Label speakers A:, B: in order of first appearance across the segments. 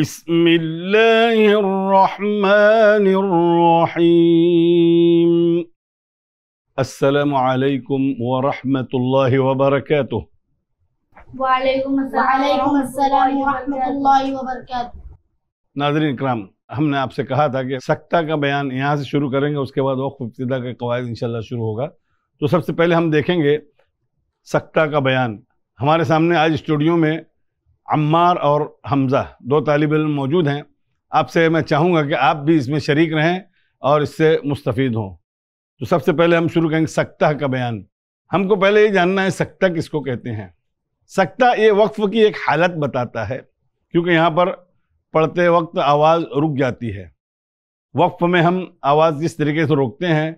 A: بسم الله الرحمن الرحيم السلام عليكم ورحمة الله وبركاته वालेकुम अस्सलाम वरहमतुल्लाहि वबरकातुहू नाजरीन इकराम हमने आपसे कहा था कि सक्ता का बयान यहाँ से शुरू करेंगे उसके बाद वक्फ इब्तदा के कवायद इंशाल्लाह शुरू होगा तो सबसे पहले हम देखेंगे सक्ता का बयान हमारे सामने आज स्टूडियो में अम्मार और हमज़ा दो तालब इम मौजूद हैं आपसे मैं चाहूँगा कि आप भी इसमें शरीक रहें और इससे मुस्तफ़ हों तो सबसे पहले हम शुरू करेंगे सक्ता का बयान हमको पहले ये जानना है सक्ता किसको कहते हैं सक्ता ये वक्फ की एक हालत बताता है क्योंकि यहाँ पर पढ़ते वक्त आवाज़ रुक जाती है वक्फ में हम आवाज़ जिस तरीके से रोकते हैं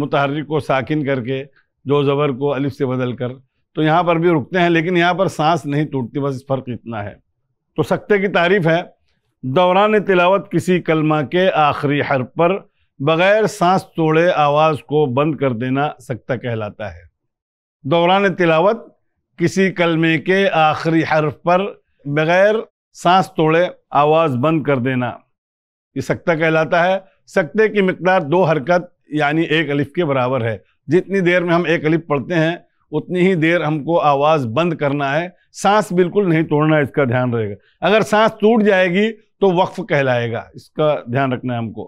A: मुतहरक को साकिन करके जो ज़बर को अलिफ से बदल कर तो यहाँ पर भी रुकते हैं लेकिन यहाँ पर सांस नहीं टूटती बस फर्क इतना है तो सकते की तारीफ है दौरान तिलावत किसी कलमा के आखिरी हर पर बग़ैर सांस तोड़े आवाज़ को बंद कर देना सकता कहलाता है दौरान तिलावत किसी कलमे के आखिरी हर्फ पर बग़ैर सांस तोड़े आवाज़ बंद कर देना ये सकता कहलाता है सकते की मकदार दो हरकत यानी एक अलिफ के बराबर है जितनी देर में हम एक अलिफ पढ़ते हैं उतनी ही देर हमको आवाज़ बंद करना है सांस बिल्कुल नहीं तोड़ना इसका ध्यान रहेगा अगर सांस टूट जाएगी तो वक्फ कहलाएगा इसका ध्यान रखना है हमको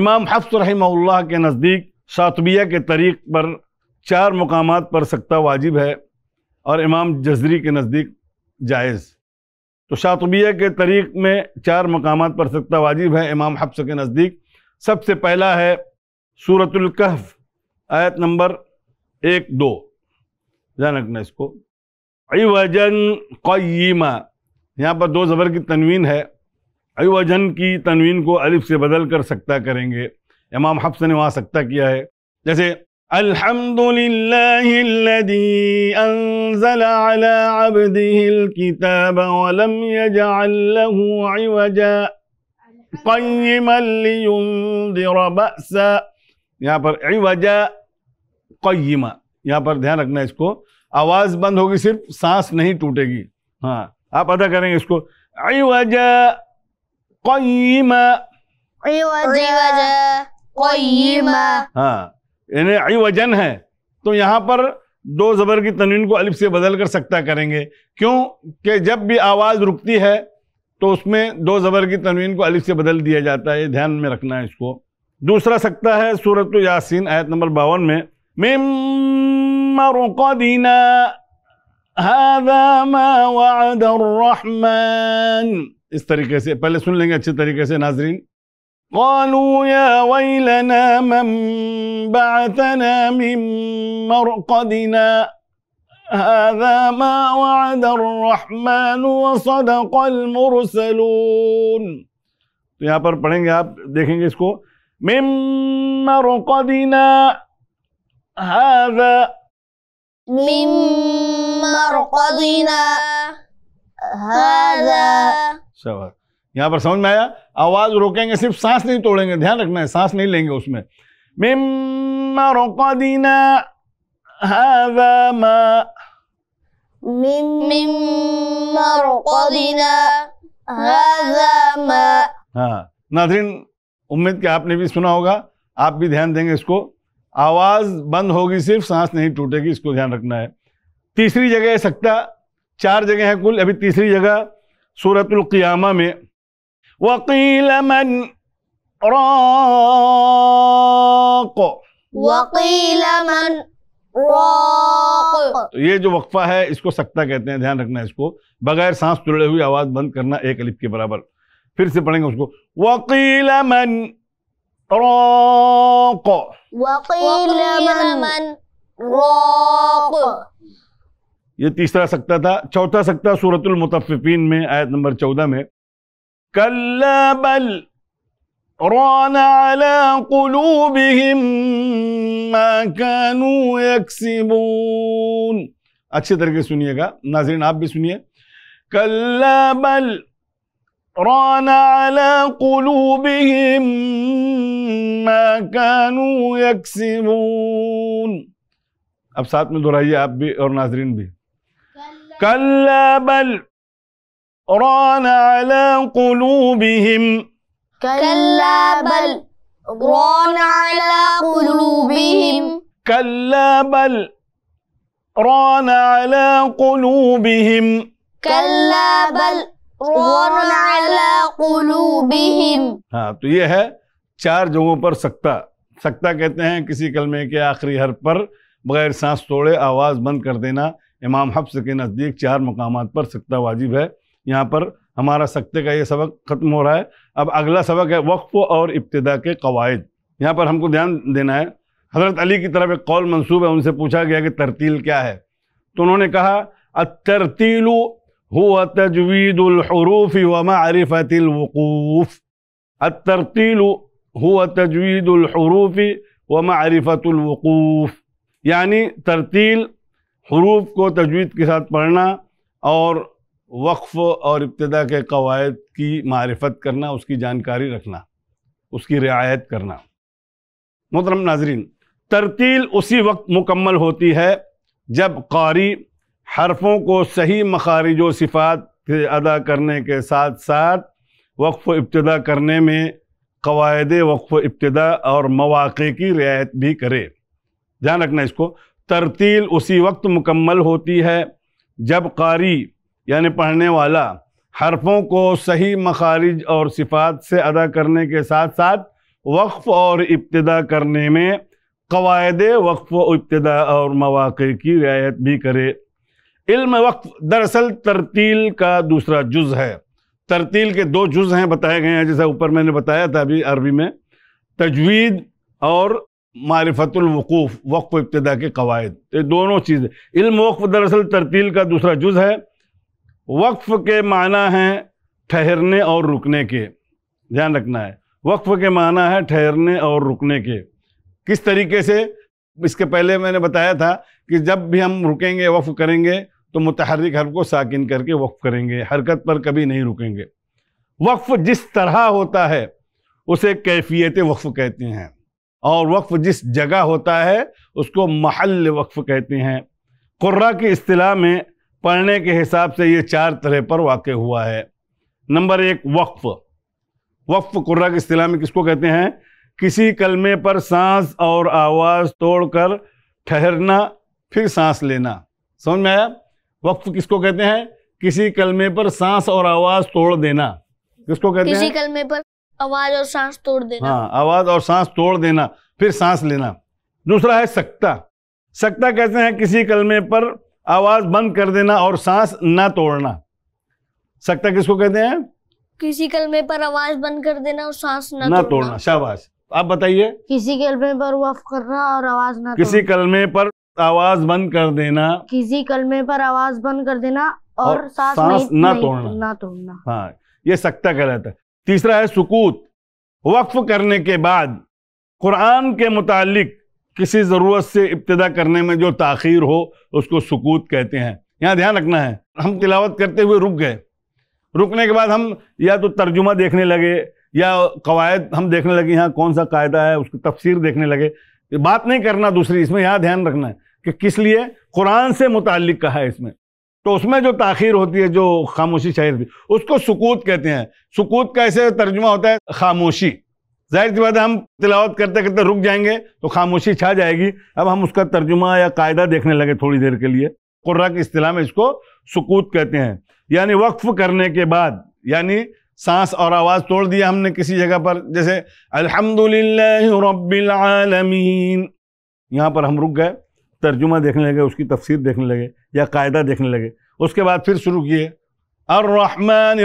A: इमाम हफ्स रही के नज़दीक शातबिया के तरीक़ पर चार मकाम पर सकता वाजिब है और इमाम जजरी के नज़दीक जायज़ तो शातबिया के तरीक़ में चार मकाम पर सकता वाजिब है इमाम हफ्स के नज़दीक सबसे पहला है सूरतुल्कहफ आयत नंबर एक दो ध्यान रखना इसको अवजन क़यीमा यहाँ पर दो ज़बर की तनवीन है अवजन की तनवीन को अलिफ से बदल कर सकता करेंगे इमाम हफ्स ने वहाँ सकता किया है जैसे الحمد यहाँ पर عوجا قيما यहाँ पर ध्यान रखना इसको आवाज बंद होगी सिर्फ सांस नहीं टूटेगी हाँ आप अदा करेंगे इसको हाँ आई वजन है तो यहाँ पर दो जबर की तनवीन को अलिफ से बदल कर सकता करेंगे क्यों कि जब भी आवाज़ रुकती है तो उसमें दो जबर की तनवीन को अलिफ से बदल दिया जाता है ध्यान में रखना है इसको दूसरा सकता है सूरत यासीन आयत नंबर बावन में من مرقدنا هذا ما وعد الرحمن इस तरीके से पहले सुन लेंगे अच्छे तरीके से नाजरीन قالوا يا ويلنا من بعثنا من مرقدنا هذا ما وعد الرحمن وصدق المرسلون तो यहाँ पर पढ़ेंगे आप देखेंगे इसको من مرقدنا هذا من مرقدنا هذا शाबाश यहाँ पर समझ में आया आवाज रोकेंगे सिर्फ सांस नहीं तोड़ेंगे ध्यान रखना है सांस नहीं लेंगे उसमें रोका दीना हवा मा रोका दीना
B: हवा
A: मा हाँ नादरीन उम्मीद कि आपने भी सुना होगा आप भी ध्यान देंगे इसको आवाज़ बंद होगी सिर्फ सांस नहीं टूटेगी इसको ध्यान रखना है तीसरी जगह है सकता चार जगह है कुल अभी तीसरी जगह सूरतुल्क़ियामा में वकील मन राक वकील मन तो ये जो वक्फा है इसको सकता कहते हैं ध्यान रखना है इसको बगैर सांस तुड़े हुई आवाज़ बंद करना एक अलिफ के बराबर फिर से पढ़ेंगे उसको वकील मन طراق वकील मन रोक ये तीसरा सकता था चौथा सकता सूरतुल मुतफिफीन में आयत नंबर चौदह में कल्ला बल ران على قلوبهم ما كانوا अच्छे तरीके सुनिएगा नाजरीन आप भी सुनिए कल्ला बल ران على قلوبهم ما كانوا يكسبون اب ساتھ میں दोहराइए آپ بھی اور ناظرین بھی كلا بل ران على قلوبهم كلا بل ران على قلوبهم كلا بل ران على قلوبهم كلا بل हाँ तो ये है चार जगहों पर सकता सकता कहते हैं किसी कलमे के आखिरी हर पर बगैर सांस तोड़े आवाज़ बंद कर देना इमाम हफ्स के नज़दीक चार मकाम पर सकता वाजिब है यहाँ पर हमारा सकते का ये सबक ख़त्म हो रहा है अब अगला सबक है वक्फ़ और इब्तदा के कवायद यहाँ पर हमको ध्यान देना है हज़रत अली की तरफ एक कौल मनसूब है उनसे पूछा गया कि तरतील क्या है तो उन्होंने कहा अ तरतीलू हुआ तजवीदुलहरूफ़ व मारिफ़तलवकूफ़ अतरतील हुआ तजवीदुलहरूफ़ व मारिफ़तलवकूफ़ यानी तरतील हरूफ को तजवीद के साथ पढ़ना और वक्फ़ और इब्तदा के कवायद की मारफत करना उसकी जानकारी रखना उसकी रियायत करना मोहतरम नाजरीन तरतील उसी वक्त मुकम्मल होती है जब कारी हरफों को सही मखारिज सिफ़ात से अदा करने के साथ साथ वक्फ़ इब्तदा करने में कवायद वक्फ़ इब्तदा और मौाक़े की रियायत भी करे ध्यान रखना इसको तरतील उसी वक्त मुकम्मल होती है जब कारी यानि पढ़ने वाला हरफों को सही मखारिज और सिफ़ात से अदा करने के साथ साथ वक्फ़ और इब्तदा करने में कवायद वक्फ़ इब्तदा और मौाक़े की रियायत भी करे इल्म वक्फ दरअसल तरतील का दूसरा जुज है तरतील के दो जुज हैं बताए गए हैं जैसा ऊपर मैंने बताया था अभी अरबी में तजवीद और मारफतुलवकूफ़ वक्फ इब्तदा के कवायद ये दोनों चीज़ें इल्म वक्फ दरअसल तरतील का दूसरा जुज है वक्फ के माना हैं ठहरने और रुकने के ध्यान रखना है वक्फ के माना है ठहरने और रुकने के किस तरीके से इसके पहले मैंने बताया था कि जब भी हम रुकेंगे वक्फ करेंगे तो मुतहरिक हर्फ को साकिन करके वक्फ करेंगे हरकत पर कभी नहीं रुकेंगे वक्फ जिस तरह होता है उसे कैफियत वक्फ कहते हैं और वक्फ जिस जगह होता है उसको महल वक्फ कहते हैं कुर्रा की अतलाह में पढ़ने के हिसाब से ये चार तरह पर वाक़ हुआ है नंबर एक वक्फ वक्फ कुर्रा की अतलाह में किसको कहते हैं किसी कलमे पर सांस और आवाज़ तोड़कर ठहरना फिर सांस लेना समझ में आया वक्फ किसको कहते हैं किसी कलमे पर सांस और आवाज तोड़ देना किसको कहते किसी हैं किसी कलमे पर आवाज और सांस तोड़ देना हाँ आवाज और सांस तोड़ देना फिर सांस लेना दूसरा है सकता सकता कहते हैं किसी कलमे पर आवाज बंद कर देना और सांस ना तोड़ना सकता किसको कहते हैं किसी कलमे पर आवाज बंद कर देना और सांस ना, ना तोड़ना शाबाश आप बताइए किसी कलमे पर वफ करना और आवाज ना किसी कलमे पर आवाज बंद कर देना किसी कलमे पर आवाज बंद कर देना और, और सांस, न ना तोड़ना ना तोड़ना हाँ ये सख्ता कहलाता है तीसरा है सुकूत वक्फ करने के बाद कुरान के मुतालिक किसी ज़रूरत से इब्तदा करने में जो ताखीर हो उसको सुकूत कहते हैं यहाँ ध्यान रखना है हम तिलावत करते हुए रुक गए रुकने के बाद हम या तो तर्जुमा देखने लगे या कवायद हम देखने लगे यहाँ कौन सा कायदा है उसकी तफसीर देखने लगे बात नहीं करना दूसरी इसमें यहाँ ध्यान रखना है कि किस लिए कुरान से मुतल कहा है इसमें तो उसमें जो ताखीर होती है जो खामोशी शायर थी उसको सुकूत कहते हैं सुकूत का ऐसे तर्जुमा होता है खामोशी जाहिर सी बात है हम तिलावत करते करते रुक जाएंगे तो खामोशी छा जाएगी अब हम उसका तर्जुमा या कायदा देखने लगे थोड़ी देर के लिए कुर्रा की अतलाह में इसको सुकूत कहते हैं यानी वक्फ करने के बाद यानी सांस और आवाज़ तोड़ दिया हमने किसी जगह पर जैसे अल्हम्दुलिल्लाह रब्बिल आलमीन यहाँ पर हम रुक गए तर्जुमा देखने लगे उसकी तफसीर देखने लगे या कायदा देखने लगे उसके बाद फिर शुरू किए अर्रहमान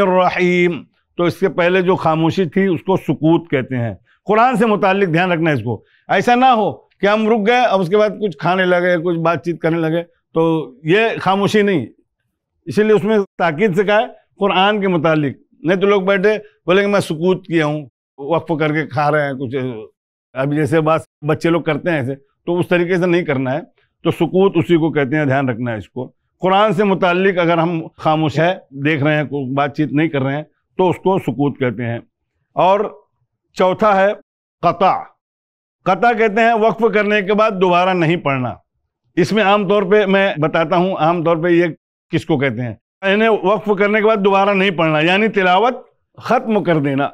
A: तो इसके पहले जो खामोशी थी उसको सुकूत कहते हैं कुरान से मुतल ध्यान रखना इसको ऐसा ना हो कि हम रुक गए अब उसके बाद कुछ खाने लगे कुछ बातचीत करने लगे तो ये खामोशी नहीं इसीलिए उसमें ताकीद से कहा है कुरान के मुतालिक नहीं तो लोग बैठे कि मैं सुकूत किया हूँ वक्फ करके खा रहे हैं कुछ अभी जैसे बात बच्चे लोग करते हैं ऐसे तो उस तरीके से नहीं करना है तो सुकूत उसी को कहते हैं ध्यान रखना है इसको कुरान से मुतल अगर हम खामोश है देख रहे हैं बातचीत नहीं कर रहे हैं तो उसको सुकूत कहते हैं और चौथा है कता कता कहते हैं वक्फ करने के बाद दोबारा नहीं पढ़ना इसमें आमतौर पर मैं बताता हूँ आमतौर पर यह किसको कहते हैं इन्हें वक्फ करने के बाद दोबारा नहीं पढ़ना यानी तिलावत ख़त्म कर देना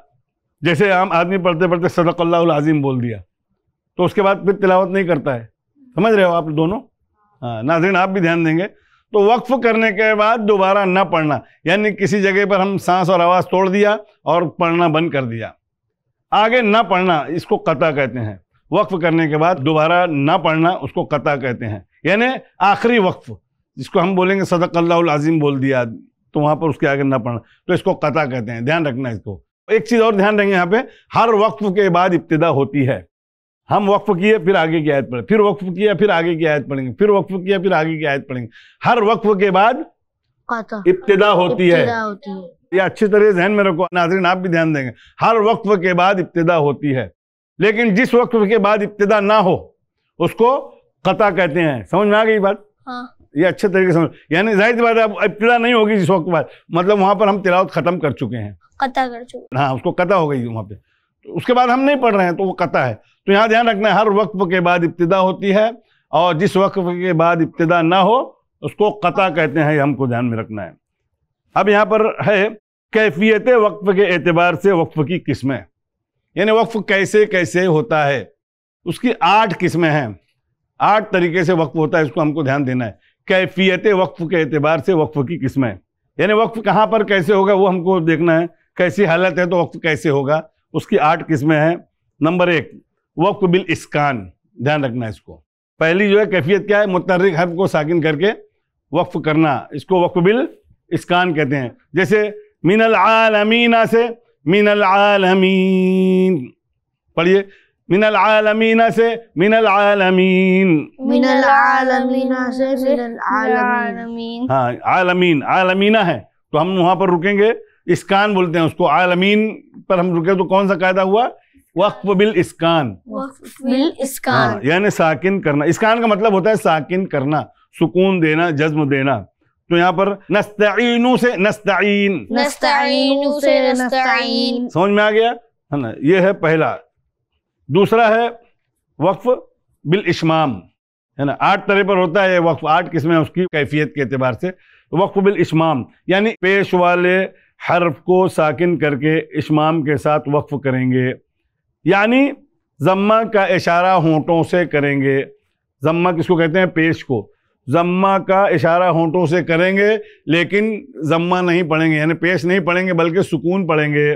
A: जैसे आम आदमी पढ़ते पढ़ते सदक़ल्लाज़ीम बोल दिया तो उसके बाद फिर तिलावत नहीं करता है समझ रहे हो आप दोनों हाँ नाजरीन आप भी ध्यान देंगे तो वक्फ करने के बाद दोबारा न पढ़ना यानी किसी जगह पर हम सांस और आवाज़ तोड़ दिया और पढ़ना बंद कर दिया आगे न पढ़ना इसको कता कहते हैं वक्फ करने के बाद दोबारा न पढ़ना उसको कता कहते हैं यानी आखिरी वक्फ जिसको हम बोलेंगे सदक अल्लाजीम बोल दिया तो वहाँ पर उसके आगे न पढ़ना तो इसको कता कहते हैं ध्यान रखना इसको एक चीज़ और ध्यान रखें यहाँ पे हर वक्फ के बाद इब्तदा होती है हम वक्फ किए फिर आगे की आयत पढ़े फिर वक्फ किया फिर आगे की आयत पढ़ेंगे फिर वक्फ किया फिर आगे की आयत पढ़ेंगे हर वक्फ के बाद इब्तदा होती, है ये अच्छी तरह जहन में रखो नाजरीन आप भी ध्यान देंगे हर वक्फ के बाद इब्तदा होती है लेकिन जिस वक्फ के बाद इब्तदा ना हो उसको कता कहते हैं समझ में आ गई बात हाँ। ये अच्छे तरीके से यानी जाहिर बात है अब इब्तदा नहीं होगी जिस वक्त बाद मतलब वहाँ पर हम तिलावत ख़त्म कर चुके हैं कता कर चुके हाँ उसको कता हो गई वहाँ पे तो उसके बाद हम नहीं पढ़ रहे हैं तो वो कता है तो यहाँ ध्यान रखना है हर वक्फ के बाद इब्तदा होती है और जिस वक्फ के बाद इब्तदा ना हो उसको कता कहते हैं हमको ध्यान में रखना है अब यहाँ पर है कैफियत वक्फ के एतबार से वक्फ की किस्में यानी वक्फ कैसे कैसे होता है उसकी आठ किस्में हैं आठ तरीके से वक्फ होता है इसको हमको ध्यान देना है कैफियत वक्फ के एतबार से वक्फ की किस्में यानी वक्फ कहाँ पर कैसे होगा वो हमको देखना है कैसी हालत है तो वक्फ कैसे होगा उसकी आठ किस्में हैं नंबर एक वक्त बिल इस्कान ध्यान रखना इसको पहली जो है कैफियत क्या है मुतरक हर को साकिन करके वक्फ करना इसको वक्फ बिल इसकान कहते हैं जैसे मिनल आलमीना से मिनल आलमीन पढ़िए मिनल आलमीना से मिनल आलमीन मिनल आलमीना से मिनल आलमीन हाँ आलमीन आलमीना है तो हम वहां पर रुकेंगे इस्कान बोलते हैं उसको आलमीन पर हम रुके तो कौन सा कायदा हुआ वक्फ बिल इसकान बिल हाँ, यानी साकिन करना इस्कान का मतलब होता है साकिन करना सुकून देना जज्म देना तो यहाँ पर नस्तईनु से नस्तईन नस्तईनु से नस्तईन समझ में आ गया है ना ये है पहला दूसरा है वक्फ बिल इशमाम है ना आठ तरह पर होता है वक्फ आठ किस्में उसकी कैफियत के अतबार से वक्फ बिल इशमाम यानी पेश वाले हर्फ को साकिन करके इशमाम के साथ वक्फ करेंगे यानी जम्मा का इशारा होंठों से करेंगे जम्मा किसको कहते हैं पेश को जम्मा का इशारा होंठों से करेंगे लेकिन जम्मा नहीं पढ़ेंगे यानी पेश नहीं पढ़ेंगे बल्कि सुकून पढ़ेंगे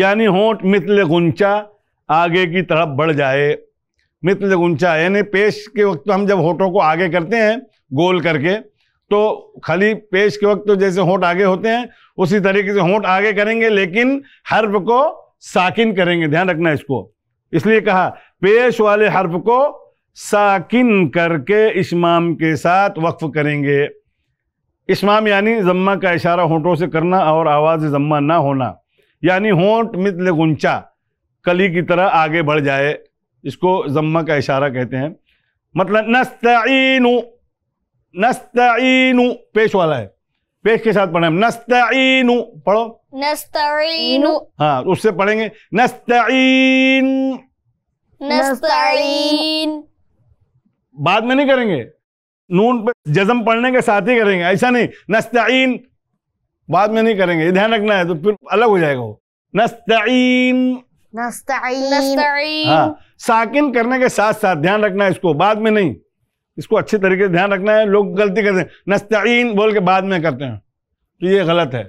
A: यानी होंठ मितल गुंचा आगे की तरफ बढ़ जाए मितल गुंचा यानी पेश के वक्त हम जब होठों को आगे करते हैं गोल करके तो खाली पेश के वक्त तो जैसे होंठ आगे होते हैं उसी तरीके से होंठ आगे करेंगे लेकिन हर्फ को साकिन करेंगे ध्यान रखना इसको इसलिए कहा पेश वाले हर्फ को साकिन करके इस्माम के साथ वक्फ करेंगे इस्माम यानी जम्मा का इशारा होंठों से करना और आवाज़ जम्मा ना होना यानी होंठ मितल गुंचा कली की तरह आगे बढ़ जाए इसको जम्मा का इशारा कहते हैं मतलब नस्तईनु नस्तईनु पेश वाला है पेश के साथ पढ़ना नस्तईनु पढ़ो हाँ उससे पढ़ेंगे नस्तरीन नस्तरीन बाद में नहीं करेंगे नून पे जजम पढ़ने के साथ ही करेंगे ऐसा नहीं नस्तईन बाद में नहीं करेंगे ध्यान रखना है तो फिर अलग हो जाएगा वो नस्तईन नस्तईन हाँ साकिन करने के साथ साथ ध्यान रखना है इसको बाद में नहीं इसको अच्छे तरीके से ध्यान रखना है लोग गलती करते हैं नस्तईन बोल के बाद में करते हैं तो ये गलत है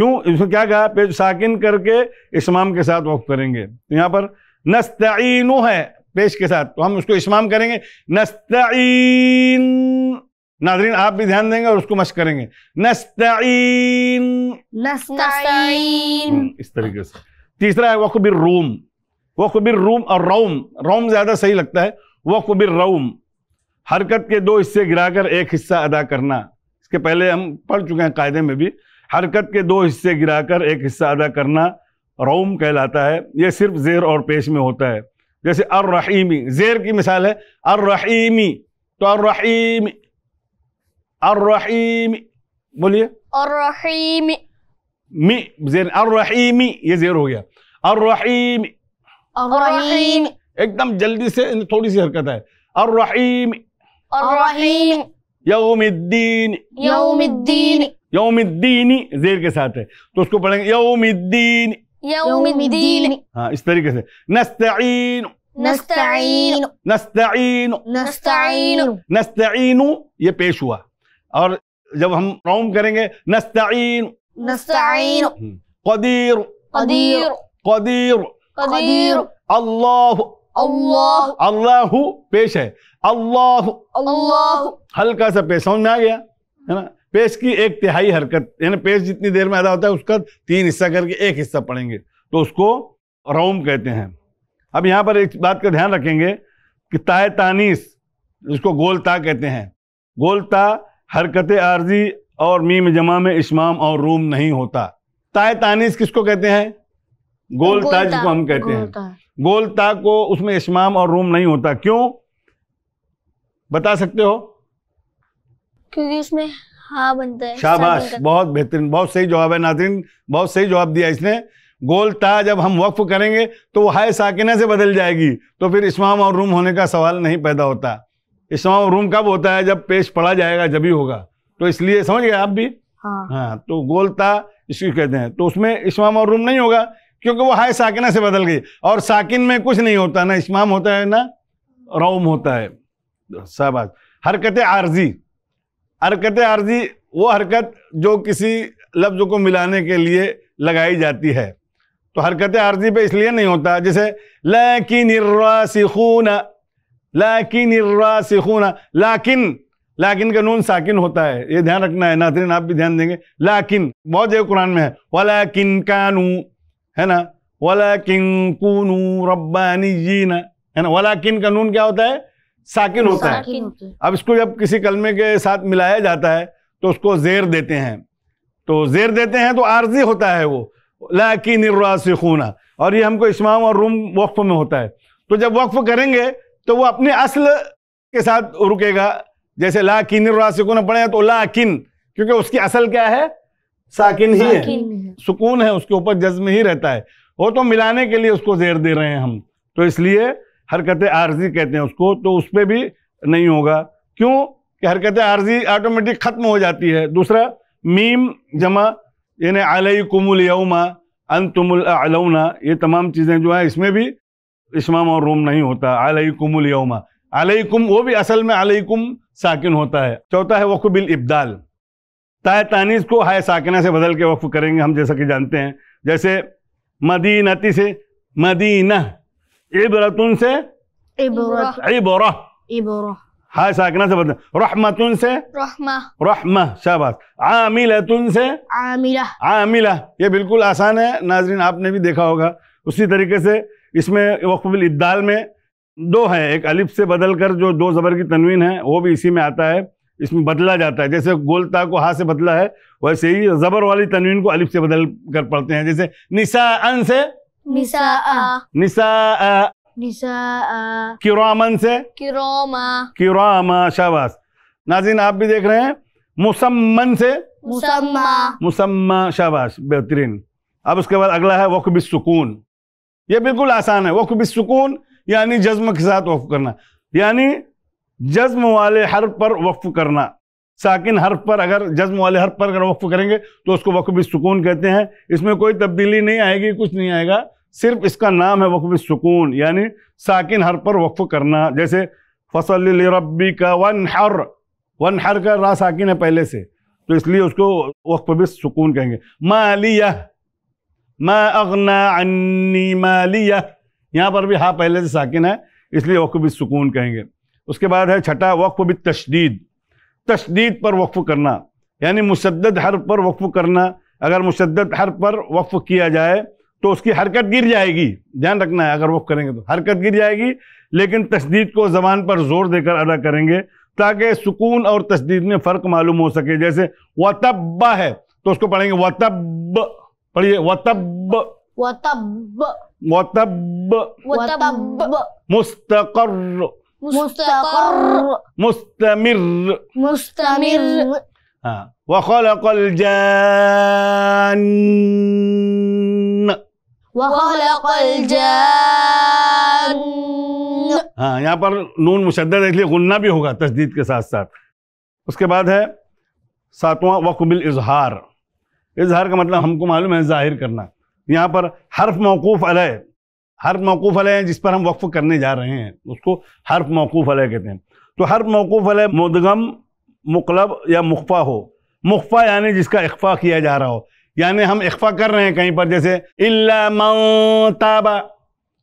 A: क्यों इसको क्या कहा पेज साकिन करके इसमाम के साथ वक्फ करेंगे तो यहाँ पर नस्तईन है पेश के साथ तो हम उसको इसमाम करेंगे नस्तईन नाजरीन आप भी ध्यान देंगे और उसको मश करेंगे नस्तईन नस्तईन हम्म, इस तरीके से तीसरा है वकबिर रूम वकबिर रूम और रोम रोम ज़्यादा सही लगता है वकबिर रोम हरकत के दो हिस्से गिराकर एक हिस्सा अदा करना इसके पहले हम पढ़ चुके हैं कायदे में भी हरकत के दो हिस्से गिराकर एक हिस्सा अदा करना रोम कहलाता है ये सिर्फ जेर और पेश में होता है जैसे अर रहीमी जेर की मिसाल है अर रहीमी तो अर रहीमी अर रहीमी बोलिए अर रहीमी मी जेर अर रहीमी ये जेर हो गया अर रहीमी अर एकदम जल्दी से थोड़ी सी हरकत है अर रहीम अर रहीम यौमिद्दीन यौमिद्दीन यौमिद्दीनी जेर के साथ है तो उसको पढ़ेंगे यौमिद्दीन यौमिद्दीन हाँ इस तरीके से नस्तईन नस्तईन नस्तईन नस्तईन नस्तईन ये पेश हुआ और जब हम रोम करेंगे नस्तईन नस्तईन हम्म। कदीर कदीर कदीर कदीर अल्लाह अल्लाह अल्लाह पेश है अल्लाह अल्लाह हल्का सा पेश समझ में आ गया है ना पेश की एक तिहाई हरकत यानी पेश जितनी देर में अदा होता है उसका तीन हिस्सा करके एक हिस्सा पढ़ेंगे तो उसको रोम कहते हैं अब यहाँ पर एक बात का ध्यान रखेंगे कि ताय तानीस जिसको गोलता कहते हैं गोलता हरकत आर्जी और मीम जमा में इस्माम और रूम नहीं होता ताय तानीस किसको कहते हैं गोलता जिसको हम कहते हैं गोलता को उसमें इस्माम और रूम नहीं होता क्यों बता सकते हो क्योंकि उसमें हाँ शाबाश बहुत बेहतरीन बहुत सही जवाब है नाजरीन बहुत सही जवाब दिया इसने गोल ता जब हम वक्फ करेंगे तो वो हाय साकिना से बदल जाएगी तो फिर इस्माम और रूम होने का सवाल नहीं पैदा होता इस्माम और रूम कब होता है जब पेश पड़ा जाएगा जब ही होगा तो इसलिए समझ गए आप भी हाँ, हाँ तो गोल ता इसको कहते हैं तो उसमें इस्माम और रूम नहीं होगा क्योंकि वो हाय साकिना से बदल गई और साकिन में कुछ नहीं होता ना इस्माम होता है ना रोम होता है शाबाश हरकत आर्जी हरकत आर्जी वो हरकत जो किसी लफ्ज़ को मिलाने के लिए लगाई जाती है तो हरकत आर्जी पे इसलिए नहीं होता जैसे लाकिन रासिखून लाकिन रासिखून लाकिन लाकिन का नून साकिन होता है ये ध्यान रखना है नाजरीन आप भी ध्यान देंगे लाकिन बहुत जगह कुरान में है वाला किन कानू है ना वाला किन कूनू रब्बानी है ना वाला किन का नून क्या होता है साकिन होता है अब इसको जब किसी कलमे के साथ मिलाया जाता है तो उसको जेर देते हैं तो जेर देते हैं तो आर्जी होता है वो लाकिन खूना और ये हमको इस्माम और रूम वक्फ में होता है तो जब वक्फ करेंगे तो वो अपने असल के साथ रुकेगा जैसे लाकिन खूना पढ़े तो लाकिन क्योंकि उसकी असल क्या है साकिन ही है सुकून है उसके ऊपर जज्म ही रहता है वो तो मिलाने के लिए उसको जेर दे रहे हैं हम तो इसलिए हरकत आर्जी कहते हैं उसको तो उस पर भी नहीं होगा क्यों कि हरकत आर्जी ऑटोमेटिक ख़त्म हो जाती है दूसरा मीम जमा यानी आलई कुमल यौमा अन तुमना ये तमाम चीज़ें जो हैं इसमें भी इसमाम और रोम नहीं होता आलई कुमल यौमा आलई कुम वो भी असल में आलई कुम साकिन होता है चौथा है वक़ बिल इब्दाल ताय तानीस को हाय साकिना से बदल के वक्फ करेंगे हम जैसा कि जानते हैं जैसे मदीनती से मदीना इबरतुन से इबोरा साकना से बदल रहमतुन से रहमा रहमा शाबाश तुन से आमिला आमिला ये बिल्कुल आसान है नाजरीन आपने भी देखा होगा उसी तरीके से इसमें वक्फिल इद्दाल में दो है एक अलिफ से बदल कर जो दो ज़बर की तनवीन है वो भी इसी में आता है इसमें बदला जाता है जैसे गोलता को हा से बदला है वैसे ही ज़बर वाली तनवीन को अलिफ से बदल कर पढ़ते हैं जैसे निशा अन से निसा किरामन से किरोमा किरामा शाबाश नाजिन आप भी देख रहे हैं मुसम्मन से मुसम्मा मुसम्मा शाबाश बेहतरीन अब उसके बाद अगला है वक़ सुकून ये बिल्कुल आसान है वक़ सुकून यानी जज्म के साथ वक्फ करना यानी जज्म वाले हर पर वक्फ करना साकिन हर पर अगर जज्म वाले हर पर अगर वक्फ करेंगे तो उसको वक्फ सुकून कहते हैं इसमें कोई तब्दीली नहीं आएगी कुछ नहीं आएगा सिर्फ इसका नाम है वक्फ सुकून यानी साकिन हर पर वक्फ करना जैसे फसल रबी का वन हर वन हर का रा साकिन है पहले से तो इसलिए उसको वक्फ भी सुकून कहेंगे मालिया मा अगना अन्नी मालिया यहाँ पर भी हा पहले से साकिन है इसलिए वक्फ भी सुकून कहेंगे उसके बाद है छठा वक्फ भी तशदीद तशदीद पर वक्फ करना यानी मुसद्द हर पर वक्फ करना अगर मुसद्द हर पर वक्फ किया जाए तो उसकी हरकत गिर जाएगी ध्यान रखना है अगर वो करेंगे तो हरकत गिर जाएगी लेकिन तस्दीद को जबान पर जोर देकर अदा करेंगे ताकि सुकून और तस्दीद में फ़र्क मालूम हो सके जैसे वतब्बा है तो उसको पढ़ेंगे वतब पढ़िए वतब वतब वतब वतब मुस्तकर मुस्तकर मुस्तमिर मुस्तमिर हाँ वखलकल जान हाँ यहाँ पर नून मुशद इसलिए गुन्ना भी होगा तस्दीद के साथ साथ उसके बाद है सातवां वकबिल इजहार इजहार का मतलब हमको मालूम है जाहिर करना यहाँ पर हर्फ मौकूफ़ अलह हर्फ मौकूफ़ अलह है जिस पर हम वक्फ़ करने जा रहे हैं उसको हर्फ मौकूफ़ अलह कहते हैं तो हर मौकूफ़ अलह मुदगम मुकलब या मुखफ़ा हो मुखफ़ा यानी जिसका इकफा किया जा रहा हो यानी हम इख्फा कर रहे हैं कहीं पर जैसे इल्ला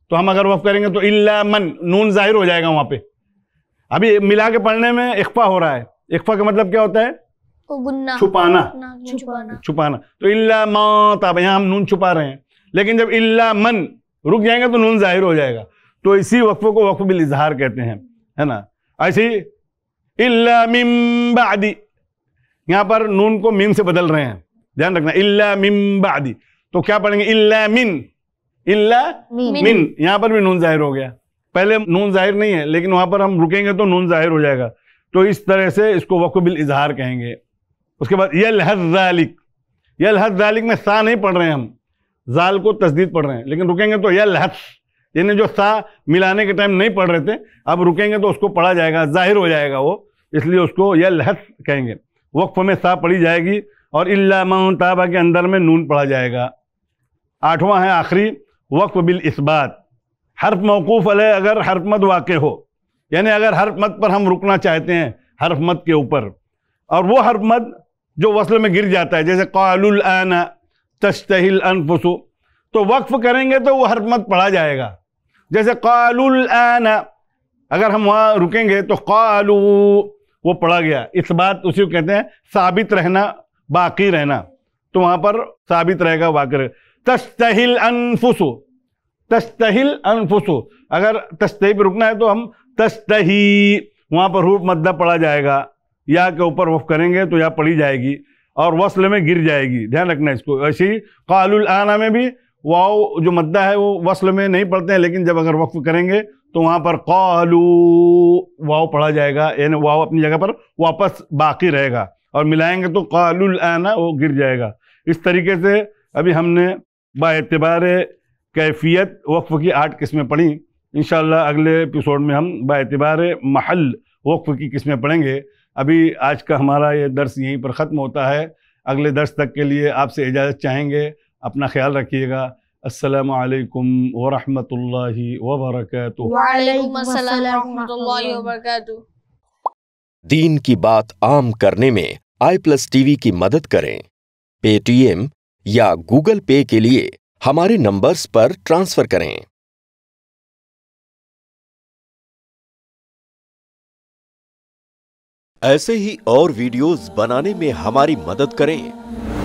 A: तो हम अगर वफ करेंगे तो इल्ला मन नून जाहिर हो जाएगा वहां पे अभी मिला के पढ़ने में इख्फा हो रहा है इख्फा का मतलब क्या होता है छुपाना छुपाना छुपाना तो इल्ला यहाँ हम नून छुपा रहे हैं लेकिन जब इल्ला मन रुक जाएंगे तो नून जाहिर हो जाएगा तो इसी वक्फों को वक्फ बिल इजहार कहते हैं है ना ऐसे इल्ला मिम बादी यहां पर नून को मीम से बदल रहे हैं ध्यान रखना इल्ला बादी तो क्या पढ़ेंगे इल्ला मिन इल्ला मिन, यहां पर भी नून जाहिर हो गया पहले नून जाहिर नहीं है लेकिन वहां पर हम रुकेंगे तो नून जाहिर हो जाएगा तो इस तरह से इसको वक्फ बिल इजहार कहेंगे उसके बाद यलहजालिक यलहजालिक में सा नहीं पढ़ रहे हैं हम जाल को तस्दीद पढ़ रहे हैं लेकिन रुकेंगे तो हस यानी जो सा मिलाने के टाइम नहीं पढ़ रहे थे अब रुकेंगे तो उसको पढ़ा जाएगा जाहिर हो जाएगा वो इसलिए उसको लहस कहेंगे वक्फ में सा पढ़ी जाएगी और इलामताबा के अंदर में नून पढ़ा जाएगा आठवां है आखिरी वक्फ बिल इस्बात हर्फ मौकूफ़ अल अगर हर्फ मत वाक़ हो यानी अगर हर्फ मत पर हम रुकना चाहते हैं हर्फ मत के ऊपर और वो हर्फ मत जो वसल में गिर जाता है जैसे कौलाना तश्तहिल अनफसु तो वक्फ़ करेंगे तो वो हर्फ मत पढ़ा जाएगा जैसे कौलाना अगर हम वहाँ रुकेंगे तो कौलू वो पढ़ा गया इस बात उसी को कहते हैं साबित रहना बाकी रहना तो वहां पर साबित रहेगा वाक्य तस्तहिल अनफुसो तस्तहिल अनफुसो अगर तस्तही पर रुकना है तो हम तस्तही वहां पर रूप मद्दा पड़ा जाएगा या के ऊपर वफ करेंगे तो या पड़ी जाएगी और वसल में गिर जाएगी ध्यान रखना इसको ऐसे ही कालुल आना में भी वाओ जो मद्दा है वो वसल में नहीं पड़ते हैं लेकिन जब अगर वक्फ करेंगे तो वहाँ पर कालू वाओ पढ़ा जाएगा यानी वाओ अपनी जगह पर वापस बाकी रहेगा और मिलाएंगे तो कालुल आना वो गिर जाएगा इस तरीके से अभी हमने बातबार कैफियत वक्फ़ की आठ किस्में पढ़ी इन अगले एपिसोड में हम बातबार महल वक्फ़ की किस्में पढ़ेंगे अभी आज का हमारा ये दर्स यहीं पर ख़त्म होता है अगले दर्स तक के लिए आपसे इजाज़त चाहेंगे अपना ख्याल रखिएगा السلام عليكم ورحمة الله وبركاته. وعليكم السلام ورحمة الله وبركاته. دين दीन की बात आम करने में आई प्लस टीवी की मदद करें पेटीएम या गूगल पे के लिए हमारे नंबर्स पर ट्रांसफर करें ऐसे ही और वीडियोस बनाने में हमारी मदद करें